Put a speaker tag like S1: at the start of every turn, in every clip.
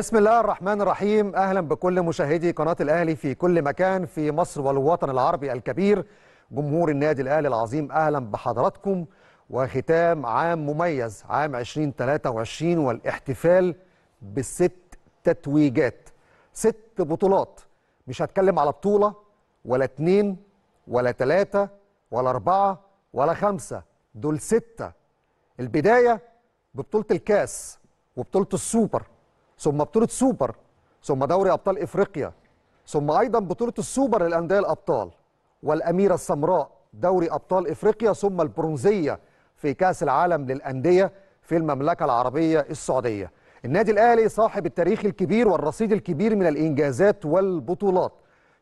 S1: بسم الله الرحمن الرحيم اهلا بكل مشاهدي قناه الاهلي في كل مكان في مصر والوطن العربي الكبير جمهور النادي الاهلي العظيم اهلا بحضراتكم وختام عام مميز عام 2023 والاحتفال بست تتويجات ست بطولات مش هتكلم على بطوله ولا اتنين ولا تلاته ولا اربعه ولا خمسه دول سته البدايه ببطوله الكاس وبطوله السوبر ثم بطوله سوبر ثم دوري ابطال افريقيا ثم ايضا بطوله السوبر للانديه الابطال والاميره السمراء دوري ابطال افريقيا ثم البرونزيه في كاس العالم للانديه في المملكه العربيه السعوديه النادي الاهلي صاحب التاريخ الكبير والرصيد الكبير من الانجازات والبطولات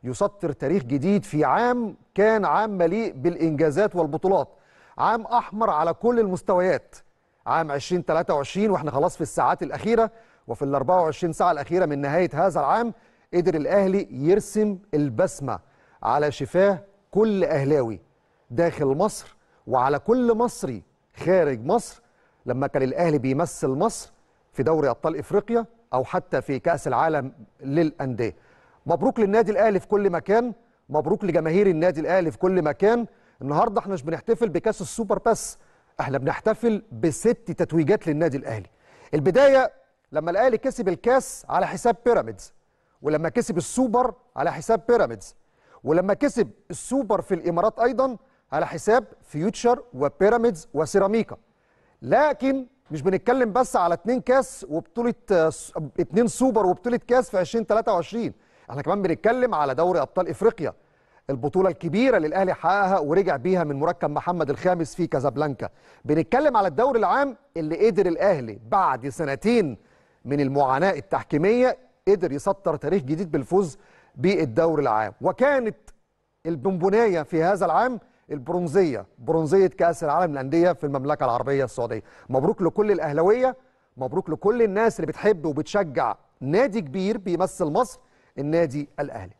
S1: يسطر تاريخ جديد في عام كان عام مليء بالانجازات والبطولات عام احمر على كل المستويات عام 2023 واحنا خلاص في الساعات الاخيره وفي ال 24 ساعة الأخيرة من نهاية هذا العام قدر الأهلي يرسم البسمة على شفاه كل أهلاوي داخل مصر وعلى كل مصري خارج مصر لما كان الأهلي بيمثل مصر في دوري أبطال إفريقيا أو حتى في كأس العالم للأندية مبروك للنادي الأهلي في كل مكان مبروك لجماهير النادي الأهلي في كل مكان النهاردة احنا مش بنحتفل بكأس السوبر بس احنا بنحتفل بست تتويجات للنادي الأهلي البداية لما الاهلي كسب الكاس على حساب بيراميدز ولما كسب السوبر على حساب بيراميدز ولما كسب السوبر في الامارات ايضا على حساب فيوتشر وبيراميدز وسيراميكا لكن مش بنتكلم بس على اتنين كاس وبطوله آه، اتنين سوبر وبطوله كاس في 2023 احنا كمان بنتكلم على دوري ابطال افريقيا البطولة الكبيرة اللي الأهلي حققها ورجع بيها من مركب محمد الخامس في كازابلانكا. بنتكلم على الدوري العام اللي قدر الأهلي بعد سنتين من المعاناه التحكيميه قدر يسطر تاريخ جديد بالفوز بالدوري العام وكانت البونبونايه في هذا العام البرونزيه برونزيه كاس العالم للانديه في المملكه العربيه السعوديه مبروك لكل الاهلاويه مبروك لكل الناس اللي بتحب وبتشجع نادي كبير بيمثل مصر النادي الاهلي